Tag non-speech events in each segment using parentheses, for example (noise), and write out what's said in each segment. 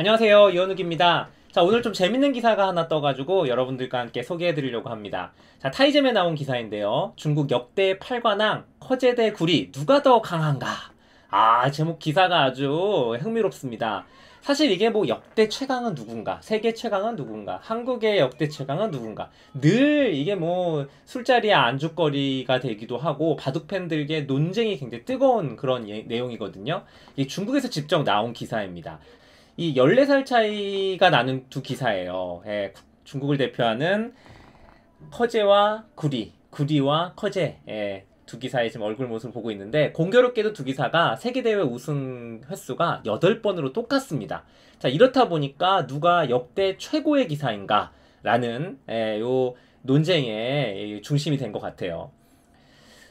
안녕하세요. 이현욱입니다. 자, 오늘 좀 재밌는 기사가 하나 떠가지고 여러분들과 함께 소개해드리려고 합니다. 자, 타이젬에 나온 기사인데요. 중국 역대 8관왕, 커제대 구리, 누가 더 강한가? 아, 제목 기사가 아주 흥미롭습니다. 사실 이게 뭐 역대 최강은 누군가, 세계 최강은 누군가, 한국의 역대 최강은 누군가. 늘 이게 뭐 술자리에 안주거리가 되기도 하고 바둑팬들에게 논쟁이 굉장히 뜨거운 그런 예, 내용이거든요. 이 중국에서 직접 나온 기사입니다. 이 14살 차이가 나는 두 기사예요. 예, 중국을 대표하는 커제와 구리, 구리와 커제. 예, 두 기사의 지금 얼굴 모습을 보고 있는데 공교롭게도 두 기사가 세계대회 우승 횟수가 8번으로 똑같습니다. 자, 이렇다 보니까 누가 역대 최고의 기사인가? 라는 예, 요 논쟁의 중심이 된 것 같아요.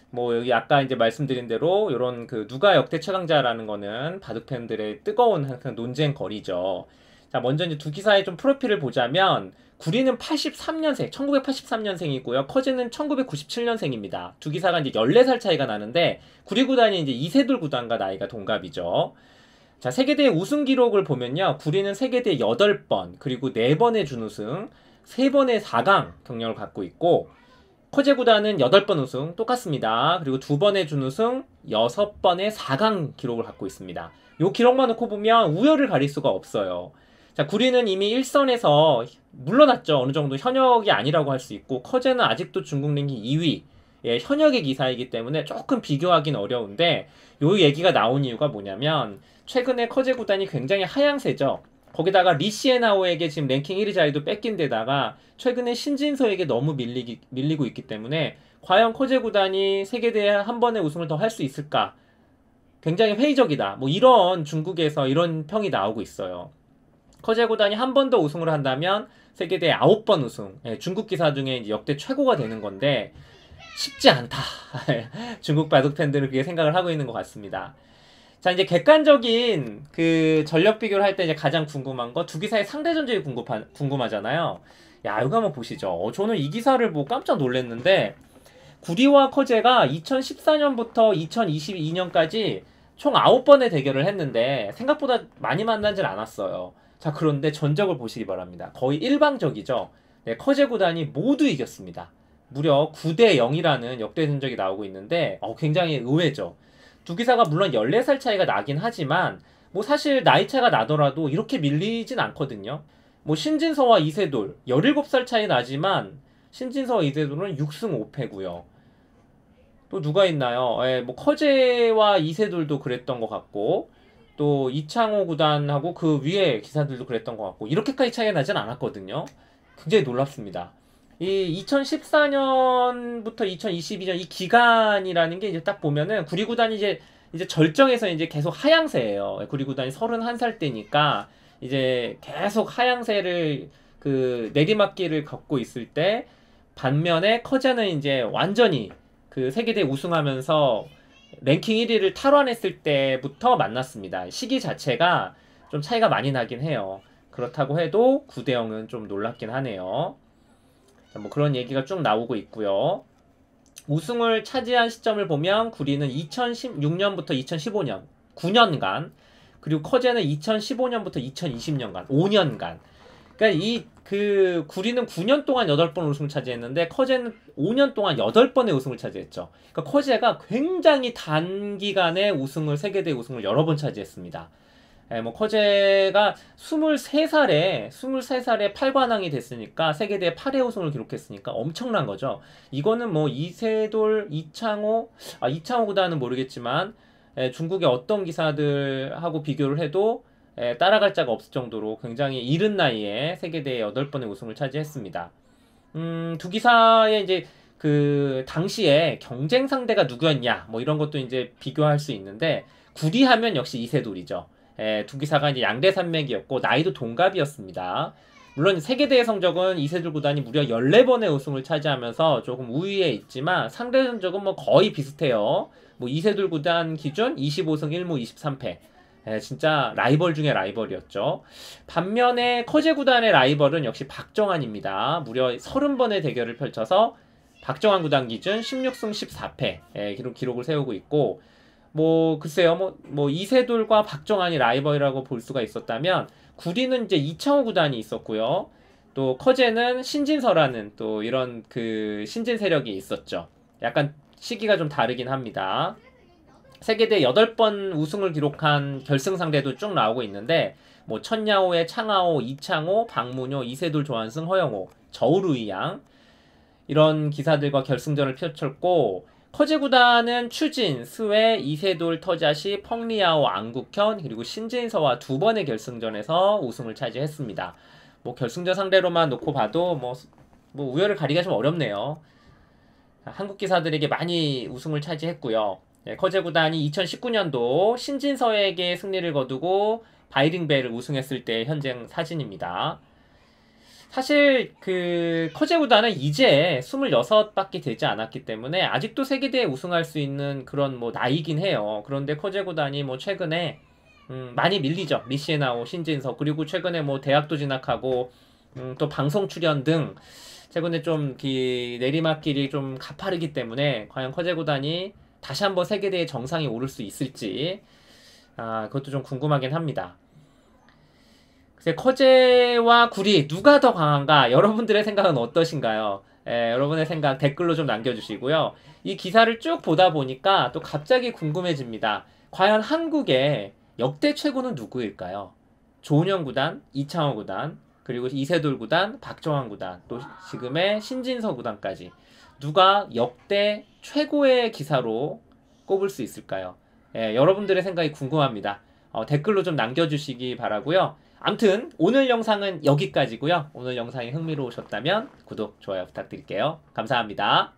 뭐 여기 아까 이제 말씀드린 대로 이런 그 누가 역대 최강자라는 거는 바둑 팬들의 뜨거운 항상 논쟁 거리죠. 자, 먼저 이제 두 기사의 좀 프로필을 보자면 구리는 83년생, 1983년생이고요. 커지는 1997년생입니다. 두 기사가 이제 14살 차이가 나는데 구리 구단이 이제 이세돌 구단과 나이가 동갑이죠. 자, 세계대회 우승 기록을 보면요. 구리는 세계대회 8번, 그리고 4번의 준우승, 3번의 4강 경력을 갖고 있고 호재 구단은 8번 우승 똑같습니다. 그리고 두 번의 준우승, 6번의 4강 기록을 갖고 있습니다. 요 기록만 놓고 보면 우열을 가릴 수가 없어요. 자, 구리는 이미 1선에서 물러났죠. 어느 정도 현역이 아니라고 할 수 있고 커제는 아직도 중국 랭킹 2위. 예, 현역의 기사이기 때문에 조금 비교하기는 어려운데 요 얘기가 나온 이유가 뭐냐면 최근에 커제 구단이 굉장히 하향세죠. 거기다가 리시에나오에게 지금 랭킹 1위 자리도 뺏긴 데다가 최근에 신진서에게 너무 밀리기, 밀리고 있기 때문에 과연 코제 구단이 세계대회 한 번의 우승을 더 할 수 있을까? 굉장히 회의적이다. 뭐 이런 중국에서 이런 평이 나오고 있어요. 코제 구단이 한 번 더 우승을 한다면 세계대회 9번 우승, 예, 중국 기사 중에 역대 최고가 되는 건데 쉽지 않다. (laughs) 중국 바둑 팬들은 그게 생각을 하고 있는 것 같습니다. 자 이제 객관적인 그 전력 비교를 할 때 이제 가장 궁금한 거 두 기사의 상대 전적이 궁금한 궁금하잖아요. 야 이거 한번 보시죠. 어, 저는 이 기사를 보고 뭐 깜짝 놀랐는데 구리와 커제가 2014년부터 2022년까지 총 9번의 대결을 했는데 생각보다 많이 만나질 않았어요. 자 그런데 전적을 보시기 바랍니다. 거의 일방적이죠. 네, 커제 구단이 모두 이겼습니다. 무려 9대 0이라는 역대 전적이 나오고 있는데 어, 굉장히 의외죠. 두 기사가 물론 14살 차이가 나긴 하지만 뭐 사실 나이 차가 나더라도 이렇게 밀리진 않거든요. 뭐 신진서와 이세돌 17살 차이 나지만 신진서와 이세돌은 6승 5패고요. 또 누가 있나요? 예, 뭐 커제와 이세돌도 그랬던 것 같고 또 이창호 구단하고 그 위에 기사들도 그랬던 것 같고 이렇게까지 차이가 나진 않았거든요. 굉장히 놀랍습니다. 이 2014년부터 2022년 이 기간이라는 게 이제 딱 보면은 구리구단이 이제 이제 절정에서 이제 계속 하향세예요. 구리구단이 31살 때니까 이제 계속 하향세를 그 내리막길을 걷고 있을 때 반면에 커제는 이제 완전히 그 세계대 우승하면서 랭킹 1위를 탈환했을 때부터 만났습니다. 시기 자체가 좀 차이가 많이 나긴 해요. 그렇다고 해도 9대 0은 좀 놀랍긴 하네요. 뭐 그런 얘기가 쭉 나오고 있고요. 우승을 차지한 시점을 보면 구리는 2016년부터 2015년 9년간 그리고 커제는 2015년부터 2020년간 5년간 그러니까 이 그 구리는 9년 동안 8번 우승을 차지했는데 커제는 5년 동안 8번의 우승을 차지했죠. 그러니까 커제가 굉장히 단기간에 우승을 세계대 우승을 여러 번 차지했습니다. 예, 뭐 커제가 23살에 23살에 8관왕이 됐으니까 세계대회 8회 우승을 기록했으니까 엄청난 거죠. 이거는 뭐 이세돌, 이창호, 아 이창호보다는 모르겠지만 예, 중국의 어떤 기사들하고 비교를 해도 예, 따라갈 자가 없을 정도로 굉장히 이른 나이에 세계대회 8번의 우승을 차지했습니다. 음, 두 기사의 이제 그 당시에 경쟁 상대가 누구였냐 뭐 이런 것도 이제 비교할 수 있는데 구리하면 역시 이세돌이죠. 에, 예, 두 기사가 이제 양대 산맥이었고 나이도 동갑이었습니다. 물론 세계대회 성적은 이세돌 구단이 무려 14번의 우승을 차지하면서 조금 우위에 있지만 상대 성적은뭐 거의 비슷해요. 뭐 이세돌 구단 기준 25승 1무 23패. 에, 진짜 라이벌 중에 라이벌이었죠. 반면에 커제 구단의 라이벌은 역시 박정환입니다. 무려 30번의 대결을 펼쳐서 박정환 구단 기준 16승 14패 예, 기록, 기록을 세우고 있고 뭐 글쎄요 뭐, 뭐 이세돌과 박정환이 라이벌이라고 볼 수가 있었다면 구리는 이제 이창호 구단이 있었고요 또 커제는 신진서라는 또 이런 그 신진 세력이 있었죠 약간 시기가 좀 다르긴 합니다 세계대 8번 우승을 기록한 결승 상대도 쭉 나오고 있는데 뭐 천야호의 창하호, 이창호, 박문효, 이세돌, 조한승, 허영호, 저우루이양 이런 기사들과 결승전을 펼쳤고 커제구단은 추진, 스웨, 이세돌, 터자시, 펑리아오, 안국현 그리고 신진서와 두 번의 결승전에서 우승을 차지했습니다. 뭐 결승전 상대로만 놓고 봐도 뭐, 뭐 우열을 가리기가 좀 어렵네요. 한국 기사들에게 많이 우승을 차지했고요. 네, 커제구단이 2019년도 신진서에게 승리를 거두고 바이링벨을 우승했을 때 현재 사진입니다. 사실 그 커제보다는 이제 26밖에 되지 않았기 때문에 아직도 세계대회 우승할 수 있는 그런 뭐 나이긴 해요. 그런데 커제보다니 뭐 최근에 음, 많이 밀리죠. 미시에나오 신진석 그리고 최근에 뭐 대학도 진학하고 음, 또 방송 출연 등 최근에 좀 기, 내리막길이 좀 가파르기 때문에 과연 커제고단이 다시 한번 세계대회 정상에 오를 수 있을지 아, 그것도 좀 궁금하긴 합니다. 글쎄 커제와 구리 누가 더 강한가 여러분들의 생각은 어떠신가요? 예, 여러분의 생각 댓글로 좀 남겨주시고요. 이 기사를 쭉 보다 보니까 또 갑자기 궁금해집니다. 과연 한국의 역대 최고는 누구일까요? 조은영 구단, 이창호 구단, 그리고 이세돌 구단, 박정환 구단, 또 지금의 신진서 구단까지 누가 역대 최고의 기사로 꼽을 수 있을까요? 예, 여러분들의 생각이 궁금합니다. 어, 댓글로 좀 남겨주시기 바라고요. 아무튼 오늘 영상은 여기까지고요. 오늘 영상이 흥미로우셨다면 구독, 좋아요 부탁드릴게요. 감사합니다.